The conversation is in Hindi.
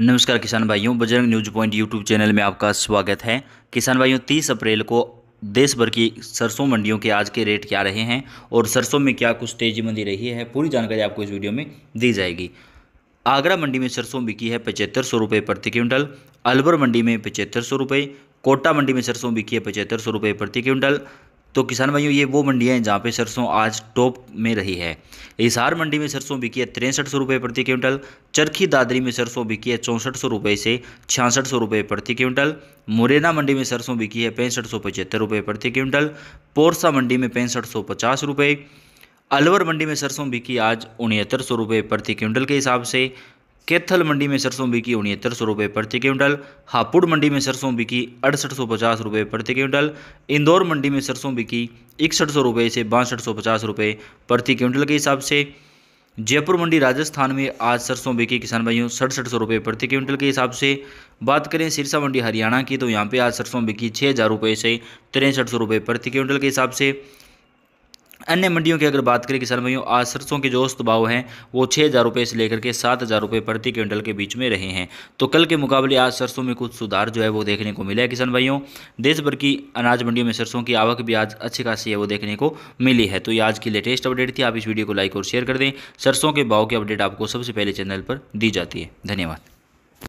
नमस्कार किसान भाइयों Bajrang news point YouTube channel में आपका स्वागत है किसान भाइयों 30 अप्रैल को देश भर की सरसों मंडियों के आज के रेट क्या रहे हैं और सरसों में क्या कुछ तेजी मंदी रही है पूरी जानकारी आपको इस वीडियो में दी जाएगी आगरा मंडी में सरसों बिकी है पचहत्तर सौ रुपये प्रति क्विंटल अलवर मंडी में पचहत्तर सौ रुपये कोटा मंडी में सरसों बिकी है पचहत्तर सौ रुपये प्रति क्विंटल तो किसान भाइयों ये वो मंडियाँ हैं जहाँ पे सरसों आज टॉप में रही है हिसार मंडी में सरसों बिकी है तिरसठ सौ रुपये प्रति क्विंटल चरखी दादरी में सरसों बिकी है चौंसठ सौ रुपये से छियासठ सौ रुपये प्रति क्विंटल मुरैना मंडी में सरसों बिकी है पैंसठ सौ पचहत्तर रुपये प्रति क्विंटल पोरसा मंडी में पैंसठ सौ पचास रुपये अलवर मंडी में सरसों बिकी आज उनहत्तर सौ रुपये प्रति क्विंटल के हिसाब से केथल मंडी में सरसों बिकी उनहत्तर सौ रुपये प्रति क्विंटल हापुड़ मंडी में सरसों बिकी अड़सठ सौ पचास रुपये प्रति क्विंटल इंदौर मंडी में सरसों बिकी इकसठ सौ रुपये से बासठ सौ पचास रुपये प्रति क्विंटल के हिसाब से जयपुर मंडी राजस्थान में आज सरसों बिकी किसान भाइयों सड़सठ सौ रुपये प्रति क्विंटल के हिसाब से बात करें सिरसा मंडी हरियाणा की तो यहाँ पर आज सरसों बिकी छः हज़ार रुपये से तिरसठ सौ रुपये प्रति क्विंटल के हिसाब से अन्य मंडियों की अगर बात करें किसान भाइयों आज सरसों के जो औस्त भाव हैं वो छः हज़ार रुपये से लेकर के सात हज़ार रुपये प्रति क्विंटल के बीच में रहे हैं तो कल के मुकाबले आज सरसों में कुछ सुधार जो है वो देखने को मिला है किसान भाइयों देश भर की अनाज मंडियों में सरसों की आवक भी आज अच्छी खासी है वो देखने को मिली है तो ये आज की लेटेस्ट अपडेट थी आप इस वीडियो को लाइक और शेयर कर दें सरसों के भाव की अपडेट आपको सबसे पहले चैनल पर दी जाती है धन्यवाद